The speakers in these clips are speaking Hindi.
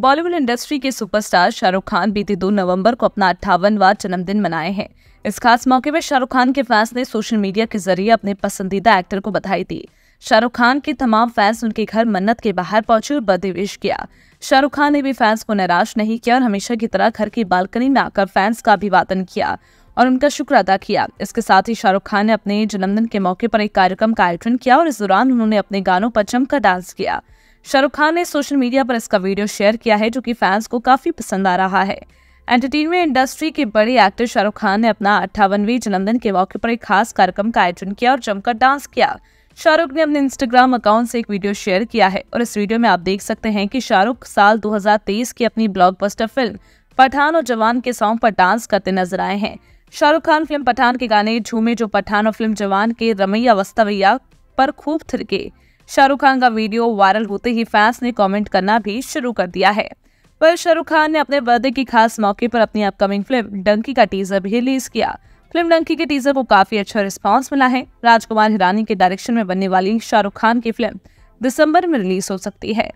बॉलीवुड इंडस्ट्री के सुपरस्टार शाहरुख खान बीते दो नवंबर को अपना अट्ठावनवा जन्मदिन मनाए हैं इस खास मौके पर शाहरुख खान के फैंस ने सोशल मीडिया के जरिए अपने पसंदीदा एक्टर को बधाई दी शाहरुख खान के तमाम फैंस उनके घर मन्नत के बाहर पहुंचे और बर्थडे विश किया शाहरुख खान ने भी फैंस को निराश नहीं किया और हमेशा की तरह घर की बालकनी में आकर फैंस का अभिवादन किया और उनका शुक्र अदा किया इसके साथ ही शाहरुख खान ने अपने जन्मदिन के मौके पर एक कार्यक्रम का आयोजन किया और इस दौरान उन्होंने अपने गानों पर जमकर डांस किया शाहरुख खान ने सोशल मीडिया पर इसका वीडियो शेयर किया है जो कि फैंस को काफी पसंद आ रहा है एंटरटेनमेंट इंडस्ट्री के बड़े एक्टर शाहरुख खान ने अपना अट्ठावनवीं जन्मदिन के मौके पर एक खास कार्यक्रम का आयोजन किया और जमकर डांस किया शाहरुख ने अपने इंस्टाग्राम अकाउंट से एक वीडियो शेयर किया है और इस वीडियो में आप देख सकते हैं कि शाहरुख साल 2023 की अपनी ब्लॉकबस्टर फिल्म पठान और जवान के सॉन्ग पर डांस करते नजर आए हैं शाहरुख खान फिल्म पठान के गाने झूमे जो पठान और फिल्म जवान के रमैया वस्तवैया पर खूब थिरके शाहरुख खान का वीडियो वायरल होते ही फैंस ने कमेंट करना भी शुरू कर दिया है पर शाहरुख खान ने अपने बर्थडे की खास मौके पर अपनी अपकमिंग फिल्म डंकी का टीजर भी रिलीज किया फिल्म डंकी के टीजर को काफी अच्छा रिस्पॉन्स मिला है राजकुमार हिरानी के डायरेक्शन में बनने वाली शाहरुख खान की फिल्म दिसंबर में रिलीज हो सकती है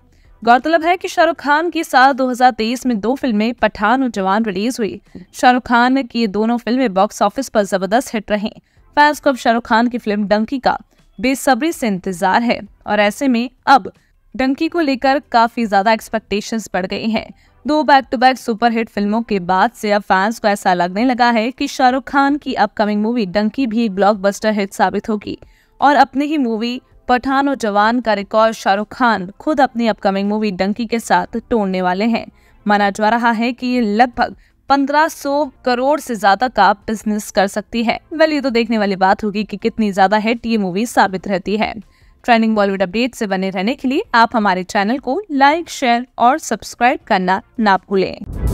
गौरतलब है कि शाहरुख खान की साल 2023 में दो फिल्में पठान और जवान रिलीज हुई शाहरुख खान की ये दोनों फिल्में बॉक्स ऑफिस पर जबरदस्त हिट रहे फैंस को अब शाहरुख खान की फिल्म डंकी का बेसब्री से इंतजार है और ऐसे में अब डंकी को लेकर काफी ज्यादा एक्सपेक्टेशंस बढ़ गई हैं दो बैक टू बैक सुपरहिट फिल्मों के बाद से अब फैंस को ऐसा लगने लगा है कि शाहरुख खान की अपकमिंग मूवी डंकी भी एक ब्लॉकबस्टर हिट साबित होगी और अपनी ही मूवी पठान और जवान का रिकॉर्ड शाहरुख खान खुद अपनी अपकमिंग मूवी डंकी के साथ तोड़ने वाले हैं माना जा रहा है कि ये लगभग 1500 करोड़ से ज्यादा का बिजनेस कर सकती है वेल ये तो देखने वाली बात होगी कि कितनी ज्यादा हिट ये मूवी साबित रहती है ट्रेंडिंग बॉलीवुड अपडेट से बने रहने के लिए आप हमारे चैनल को लाइक शेयर और सब्सक्राइब करना ना भूलें